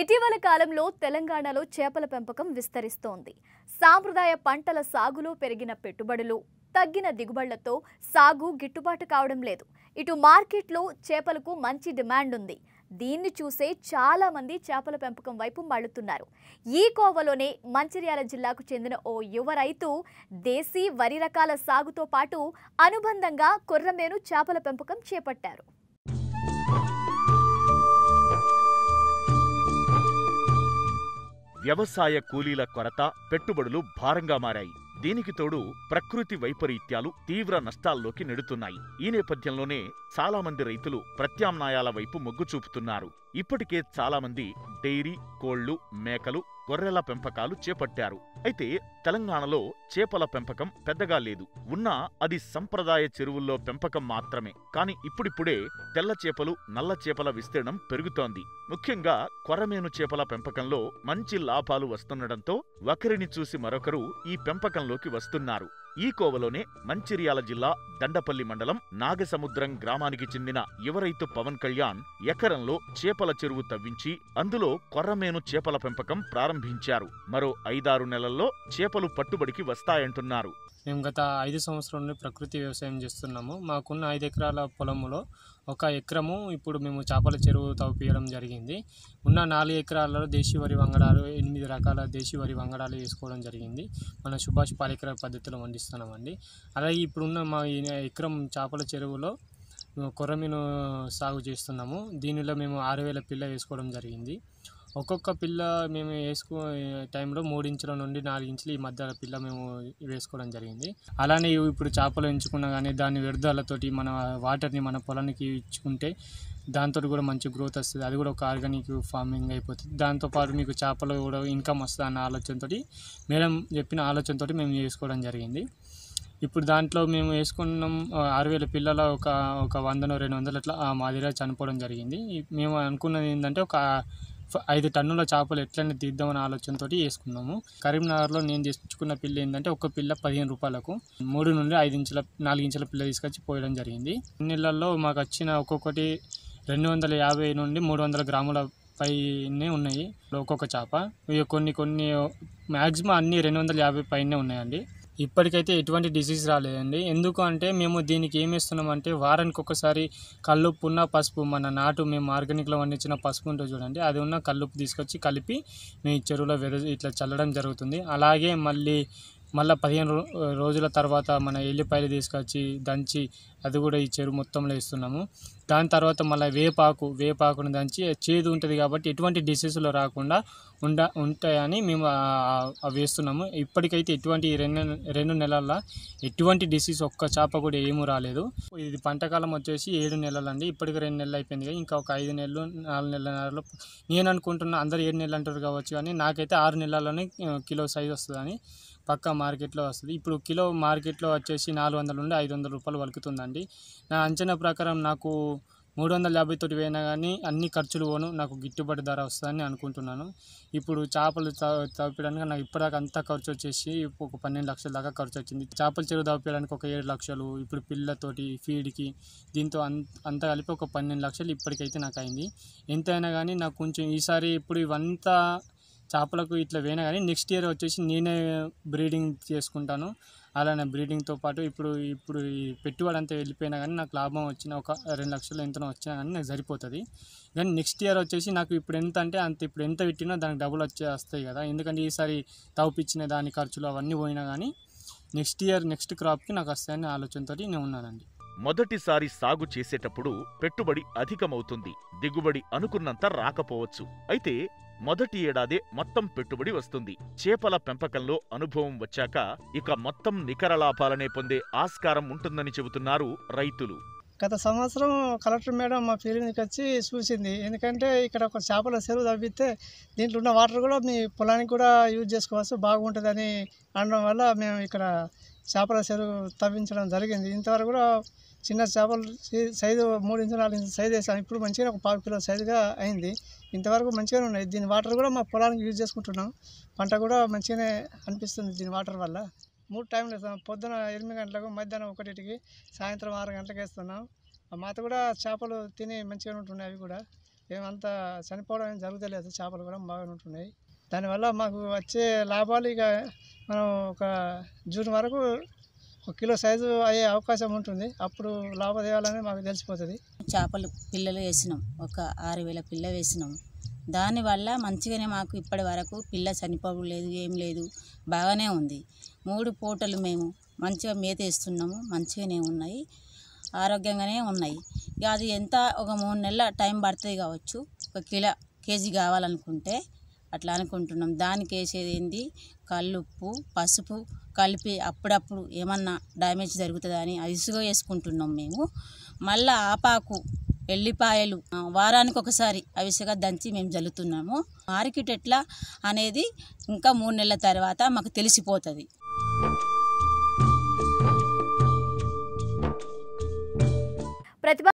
ఇటీవల కాలంలో తెలంగాణలో చేపల పెంపకం విస్తరిస్తోంది సాంప్రదాయ పంటల సాగులో పెరిగిన పెట్టుబడులు తగ్గిన దిగుబడులతో సాగు గిట్టుబాటు కావడం లేదు ఇటు మార్కెట్లో చేపలకు మంచి డిమాండ్ ఉంది దీన్ని చూసే చాలామంది చేపల పెంపకం వైపు మళ్ళుతున్నారు ఈ కోవలోనే మంచిర్యాల జిల్లాకు చెందిన ఓ యువ రైతు దేశీ వరి రకాల సాగుతో పాటు అనుబంధంగా కొర్రమేను చేపల పెంపకం చేపట్టారు వ్యవసాయ కూలీల కొరత పెట్టుబడులు భారంగా మారాయి దీనికి తోడు ప్రకృతి వైపరీత్యాలు తీవ్ర నష్టాల్లోకి నెడుతున్నాయి ఈ నేపథ్యంలోనే చాలామంది రైతులు ప్రత్యామ్నాయాల వైపు మొగ్గు చూపుతున్నారు ఇప్పటికే చాలామంది డైరీ కోళ్లు మేకలు గొర్రెల పెంపకాలు చేపట్టారు అయితే తెలంగాణలో చేపల పెంపకం పెద్దగా లేదు ఉన్నా అది సంప్రదాయ చెరువుల్లో పెంపకం మాత్రమే కాని ఇప్పుడిప్పుడే తెల్ల చేపలు నల్ల చేపల విస్తీర్ణం పెరుగుతోంది ముఖ్యంగా కొరమేను చేపల పెంపకంలో మంచి లాభాలు వస్తుండటంతో ఒకరిని చూసి మరొకరు ఈ పెంపకంలోకి వస్తున్నారు ఈ కోవలోనే మంచిర్యాల జిల్లా దండపల్లి మండలం నాగసముద్రం గ్రామానికి చెందిన యువరైతు పవన్ కళ్యాణ్ ఎకరంలో చేపల చెరువు తవ్వించి అందులో కొర్రమేను చేపల పెంపకం ప్రారంభించారు మరో ఐదారు నెలల్లో చేపలు పట్టుబడికి వస్తాయంటున్నారు మేము గత ఐదు సంవత్సరం నుండి ప్రకృతి వ్యవసాయం చేస్తున్నాము మాకున్న ఐదు ఎకరాల పొలములో ఒక ఎకరము ఇప్పుడు మేము చేపల చెరువు తవ్వియడం జరిగింది ఉన్న నాలుగు ఎకరాలలో దేశీ వరి వంగడాలు ఎనిమిది రకాల దేశీ వరి వంగడాలు వేసుకోవడం జరిగింది మన సుభాష్ పాలేకర పద్ధతిలో వండిస్తున్నామండి అలాగే ఇప్పుడున్న మా ఎకరం చేపల చెరువులో కొర్రమీను సాగు చేస్తున్నాము దీనిలో మేము ఆరు వేల పిల్ల వేసుకోవడం జరిగింది ఒక్కొక్క పిల్ల మేము వేసుకో టైంలో మూడు ఇంచుల నుండి నాలుగు ఈ మధ్య పిల్ల మేము వేసుకోవడం జరిగింది అలానే ఇప్పుడు చేపలు ఎంచుకున్నా కానీ దాని వ్యర్థాలతోటి మన వాటర్ని మన పొలానికి ఇచ్చుకుంటే దాంతో కూడా మంచి గ్రోత్ వస్తుంది అది కూడా ఒక ఆర్గానిక్ ఫార్మింగ్ అయిపోతుంది దాంతోపాటు మీకు చేపలు కూడా ఇన్కమ్ వస్తుంది అన్న ఆలోచనతోటి మేడం చెప్పిన ఆలోచనతోటి మేము చేసుకోవడం జరిగింది ఇప్పుడు దాంట్లో మేము వేసుకున్నాం ఆరు వేల పిల్లల ఒక ఒక వందనో రెండు వందలు అట్లా మాదిరిగా చనిపోవడం జరిగింది మేము అనుకున్నది ఏంటంటే ఒక ఐదు టన్నుల చేపలు ఎట్లనే తీద్దామని ఆలోచనతో వేసుకున్నాము కరీంనగర్లో నేను తెచ్చుకున్న పిల్ల ఏంటంటే ఒక పిల్ల పదిహేను రూపాయలకు మూడు నుండి ఐదు ఇంచుల నాలుగు ఇంచుల పిల్ల తీసుకొచ్చి పోయడం జరిగింది నెలల్లో మాకు వచ్చిన ఒక్కొక్కటి రెండు వందల యాభై నుండి మూడు వందల గ్రాముల పైనే ఉన్నాయి ఒక్కొక్క చేప కొన్ని కొన్ని మ్యాక్సిమం అన్నీ రెండు వందల యాభై పైనే ఉన్నాయండి ఇప్పటికైతే ఎటువంటి డిసీజ్ రాలేదండి ఎందుకు అంటే మేము దీనికి ఏమి ఇస్తున్నామంటే వారానికి ఒకసారి కల్లుప్పున్న పసుపు మన నాటు మేము ఆర్గానిక్లో వండించిన పసుపు ఉంటే చూడండి అది ఉన్న కల్లుప్పు తీసుకొచ్చి కలిపి మీ చెరువులో వెద ఇట్లా చల్లడం జరుగుతుంది అలాగే మళ్ళీ మళ్ళీ పదిహేను రోజుల తర్వాత మన ఎల్లిపాయలు తీసుకొచ్చి దంచి అది కూడా ఇచ్చారు మొత్తంలో ఇస్తున్నాము దాని తర్వాత మళ్ళీ వేపాకు వేపాకును దంచి చేదు ఉంటుంది కాబట్టి ఎటువంటి డిసీజులు రాకుండా ఉండ ఉంటాయని మేము అవి వేస్తున్నాము ఇప్పటికైతే ఎటువంటి రెండు రెండు నెలల ఎటువంటి డిసీజ్ ఒక్క చేప కూడా ఏమీ రాలేదు ఇది పంటకాలం వచ్చేసి ఏడు నెలలండి ఇప్పటికి రెండు నెలలు అయిపోయింది ఇంకా ఒక ఐదు నెలలు నాలుగు నెలల నేను అనుకుంటున్నా అందరు ఏడు నెలలు అంటారు కావచ్చు కానీ నాకైతే ఆరు నెలల్లోనే కిలో సైజ్ వస్తుందని పక్కా మార్కెట్లో వస్తుంది ఇప్పుడు కిలో మార్కెట్లో వచ్చేసి నాలుగు వందల నుండి ఐదు వందల రూపాయలు వలుకుతుందండి నా అంచనా ప్రకారం నాకు మూడు వందల యాభై తోటి పోయినా కానీ అన్ని ఖర్చులు పోను నాకు గిట్టుబాటు ధర వస్తుందని అనుకుంటున్నాను ఇప్పుడు చేపలు తప్పడానికి నాకు ఇప్పటిదాకా అంతా ఖర్చు వచ్చేసి ఒక పన్నెండు లక్షల దాకా ఖర్చు వచ్చింది చేపల చెరువు తప్పడానికి ఒక ఏడు లక్షలు ఇప్పుడు పిల్లతోటి ఫీడ్కి దీంతో అంతా కలిపి ఒక పన్నెండు లక్షలు ఇప్పటికైతే నాకు అయింది ఎంతైనా కానీ నాకు కొంచెం ఈసారి ఇప్పుడు ఇవంతా చేపలకు ఇట్లా పోయినా కానీ నెక్స్ట్ ఇయర్ వచ్చేసి నేనే బ్రీడింగ్ చేసుకుంటాను అలానే బ్రీడింగ్తో పాటు ఇప్పుడు ఇప్పుడు ఈ పెట్టుబడి అంతా వెళ్ళిపోయినా కానీ నాకు లాభం వచ్చిన ఒక రెండు లక్షలు ఎంత వచ్చినా కానీ నాకు సరిపోతుంది కానీ నెక్స్ట్ ఇయర్ వచ్చేసి నాకు ఇప్పుడు ఎంత అంటే అంత ఇప్పుడు ఎంత పెట్టినా దానికి వచ్చే వస్తాయి కదా ఎందుకంటే ఈసారి తవ్పించిన దాని ఖర్చులు అవన్నీ పోయినా కానీ నెక్స్ట్ ఇయర్ నెక్స్ట్ క్రాప్కి నాకు వస్తాయని ఆలోచనతో నేను ఉన్నానండి మొదటిసారి సాగు చేసేటప్పుడు పెట్టుబడి అధికమవుతుంది దిగుబడి అనుకున్నంత రాకపోవచ్చు అయితే మొదటి ఏడాదే మొత్తం పెట్టుబడి వస్తుంది చేపల పెంపకంలో అనుభవం వచ్చాక ఇక మొత్తం నికర లాభాలనే పొందే ఆస్కారం ఉంటుందని చెబుతున్నారు రైతులు గత సంవత్సరం కలెక్టర్ మేడం మా ఫీల్డ్కి వచ్చి చూసింది ఎందుకంటే ఇక్కడ ఒక చేపల చెరువు తవ్వితే దీంట్లో ఉన్న వాటర్ కూడా మీ పొలానికి కూడా యూజ్ చేసుకోవచ్చు బాగుంటుందని అనడం వల్ల మేము ఇక్కడ చేపల చెరువు తవ్వించడం జరిగింది ఇంతవరకు కూడా చిన్న చేపలు సైజు మూడు ఇంచు నాలుగు ఇంచు సైజు వేసాను ఇప్పుడు మంచిగా ఒక పావు కిలో సైజుగా అయింది ఇంతవరకు మంచిగానే ఉన్నాయి దీని వాటర్ కూడా మా పొలానికి యూజ్ చేసుకుంటున్నాం పంట కూడా మంచిగానే అనిపిస్తుంది దీని వాటర్ వల్ల మూడు టైంలు వేస్తాం పొద్దున ఎనిమిది గంటలకు మధ్యాహ్నం ఒకటికి సాయంత్రం ఆరు గంటలకు వేస్తున్నాం మాత కూడా చేపలు తిని మంచిగా ఉంటున్నాయి అవి కూడా ఏమంతా చనిపోవడం ఏం జరుగుతలేదు చేపలు కూడా బాగానే ఉంటున్నాయి దానివల్ల మాకు వచ్చే లాభాలు ఇక మనం ఒక జూన్ వరకు ఒక కిలో సైజు అయ్యే అవకాశం ఉంటుంది అప్పుడు లాభదేయాలని మాకు తెలిసిపోతుంది చేపలు పిల్లలు వేసినాం ఒక ఆరు వేల పిల్ల వేసినాం దానివల్ల మంచిగానే మాకు ఇప్పటి వరకు పిల్ల చనిపోవడం లేదు ఏం లేదు బాగానే ఉంది మూడు పూటలు మేము మంచిగా మేత వేస్తున్నాము మంచిగానే ఉన్నాయి ఆరోగ్యంగానే ఉన్నాయి అది ఎంత ఒక మూడు నెలల టైం పడుతుంది కావచ్చు ఒక కిలో కేజీ కావాలనుకుంటే అట్లా అనుకుంటున్నాం దానికి వేసేది ఏంది కల్లుప్పు పసుపు కలిపి అప్పుడప్పుడు ఏమన్నా డ్యామేజ్ జరుగుతుందా అని ఇసుగా వేసుకుంటున్నాం మేము మళ్ళీ ఆపాకు ఎల్లిపాయలు వారానికి ఒకసారి అవిసగా దంచి మేము జల్లుతున్నాము మార్కెట్ ఎట్లా అనేది ఇంకా మూడు నెలల తర్వాత మాకు తెలిసిపోతుంది ప్రతిభ